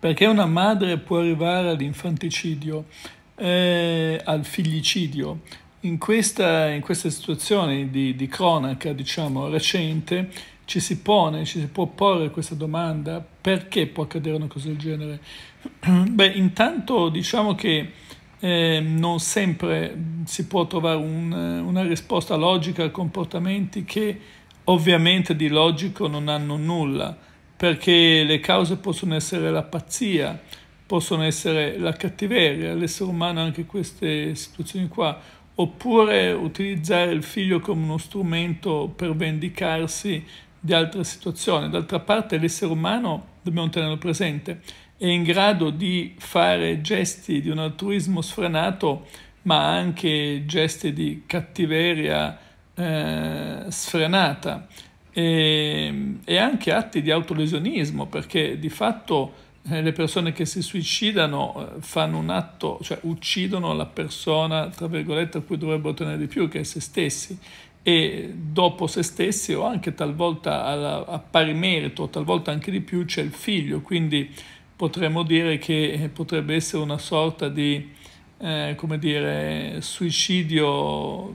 perché una madre può arrivare all'infanticidio, eh, al figlicidio. In questa, in questa situazione di, di, cronaca, diciamo, recente, ci si pone, ci si può porre questa domanda, perché può accadere una cosa del genere? Beh, intanto diciamo che eh, non sempre si può trovare un, una risposta logica a comportamenti che ovviamente di logico non hanno nulla perché le cause possono essere la pazzia, possono essere la cattiveria, l'essere umano anche queste situazioni qua, oppure utilizzare il figlio come uno strumento per vendicarsi di altre situazioni. D'altra parte l'essere umano, dobbiamo tenerlo presente, è in grado di fare gesti di un altruismo sfrenato, ma anche gesti di cattiveria eh, sfrenata e, e anche atti di autolesionismo, perché di fatto eh, le persone che si suicidano eh, fanno un atto, cioè uccidono la persona, tra virgolette, a cui dovrebbero tenere di più, che è se stessi, e dopo se stessi o anche talvolta alla, a pari merito, talvolta anche di più, c'è il figlio, quindi potremmo dire che eh, potrebbe essere una sorta di, eh, come dire, suicidio,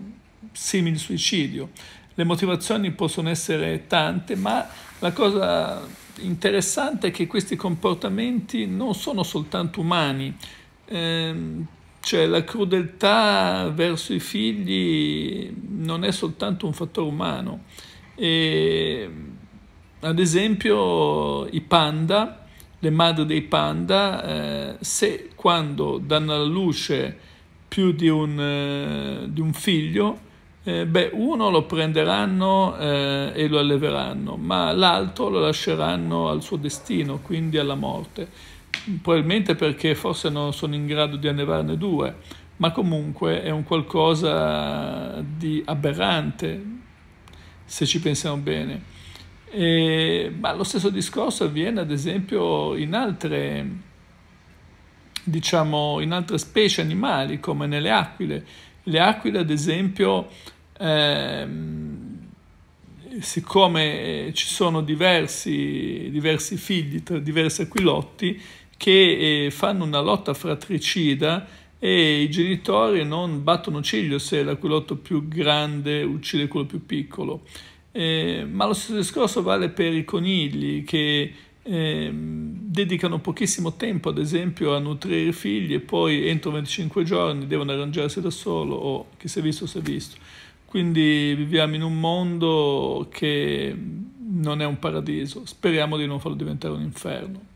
simil suicidio. Le motivazioni possono essere tante, ma la cosa interessante è che questi comportamenti non sono soltanto umani, ehm, cioè la crudeltà verso i figli non è soltanto un fattore umano. E, ad esempio i panda, le madri dei panda, eh, se quando danno alla luce più di un, eh, di un figlio, eh, beh, uno lo prenderanno eh, e lo alleveranno, ma l'altro lo lasceranno al suo destino, quindi alla morte. Probabilmente perché forse non sono in grado di allevarne due, ma comunque è un qualcosa di aberrante, se ci pensiamo bene. E, ma lo stesso discorso avviene ad esempio in altre, diciamo, in altre specie animali come nelle aquile. Le aquile ad esempio Ehm, siccome eh, ci sono diversi, diversi, figli tra diversi aquilotti che eh, fanno una lotta fratricida e i genitori non battono ciglio se l'aquilotto più grande uccide quello più piccolo. Eh, ma lo stesso discorso vale per i conigli che eh, dedicano pochissimo tempo ad esempio a nutrire i figli e poi entro 25 giorni devono arrangiarsi da solo o chi si è visto si è visto. Quindi viviamo in un mondo che non è un paradiso, speriamo di non farlo diventare un inferno.